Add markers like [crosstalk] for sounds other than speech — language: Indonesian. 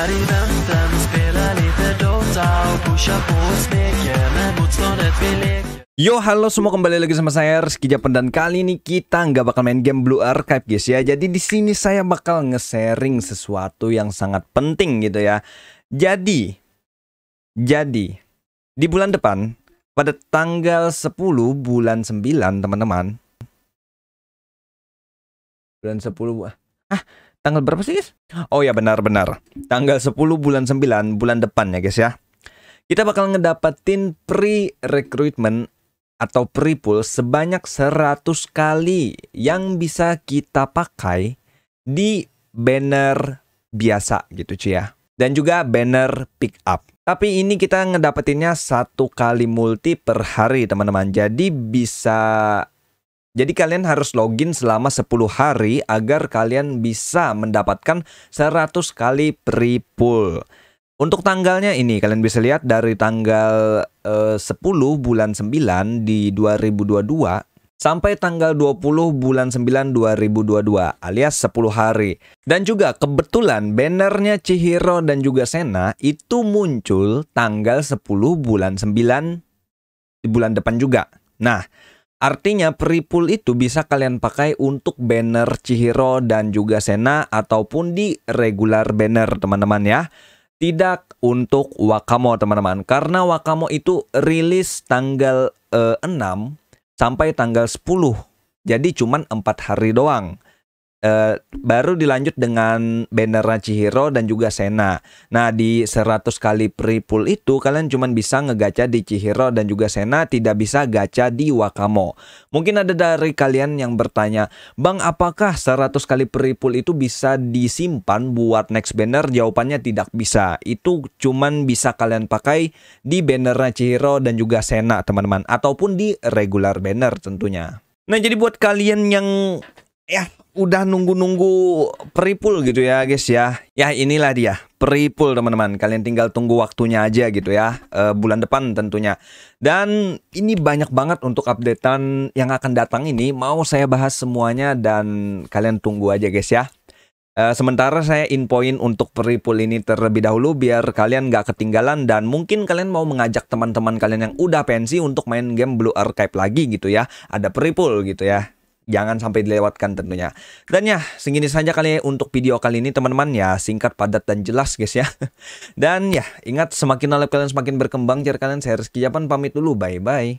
spelar lite Dota och pushar på smeker med motståndet vi leker Yo halo semua kembali lagi sama saya Rizky Japan dan kali ini kita nggak bakal main game Blue Archive guys ya. Jadi di sini saya bakal nge-sharing sesuatu yang sangat penting gitu ya. Jadi jadi di bulan depan pada tanggal 10 bulan 9 teman-teman. Bulan 10 Tanggal berapa sih guys? Oh ya benar-benar. Tanggal 10 bulan 9 bulan depan ya guys ya. Kita bakal ngedapetin pre-recruitment atau pre pool sebanyak 100 kali yang bisa kita pakai di banner biasa gitu cuy ya. Dan juga banner pick up. Tapi ini kita ngedapetinnya satu kali multi per hari teman-teman. Jadi bisa jadi kalian harus login selama 10 hari agar kalian bisa mendapatkan 100 kali pre pull. Untuk tanggalnya ini kalian bisa lihat dari tanggal eh, 10 bulan 9 di 2022 sampai tanggal 20 bulan 9 2022 alias 10 hari. Dan juga kebetulan bannernya Chihiro dan juga Sena itu muncul tanggal 10 bulan 9 di bulan depan juga. Nah, Artinya peripul itu bisa kalian pakai untuk banner Chihiro dan juga Sena ataupun di regular banner teman-teman ya. Tidak untuk Wakamo teman-teman karena Wakamo itu rilis tanggal eh, 6 sampai tanggal 10. Jadi cuma 4 hari doang. Eh, baru dilanjut dengan banner Chihiro dan juga Sena. Nah, di 100 kali pre itu kalian cuma bisa ngegacha di Chihiro dan juga Sena, tidak bisa gacha di Wakamo. Mungkin ada dari kalian yang bertanya, "Bang, apakah 100 kali pre itu bisa disimpan buat next banner?" Jawabannya tidak bisa. Itu cuma bisa kalian pakai di banner Chihiro dan juga Sena, teman-teman, ataupun di regular banner tentunya. Nah, jadi buat kalian yang ya udah nunggu-nunggu peripul gitu ya guys ya Ya inilah dia peripul teman-teman Kalian tinggal tunggu waktunya aja gitu ya uh, Bulan depan tentunya Dan ini banyak banget untuk updatean yang akan datang ini Mau saya bahas semuanya dan kalian tunggu aja guys ya uh, Sementara saya infoin untuk peripul ini terlebih dahulu Biar kalian gak ketinggalan Dan mungkin kalian mau mengajak teman-teman kalian yang udah pensi Untuk main game Blue Archive lagi gitu ya Ada peripul gitu ya jangan sampai dilewatkan tentunya. Dan ya, segini saja kali untuk video kali ini teman-teman ya, singkat, padat dan jelas guys ya. [laughs] Dan ya, ingat semakin nalep kalian semakin berkembang, cara kalian saya Rizky Japan pamit dulu. Bye bye.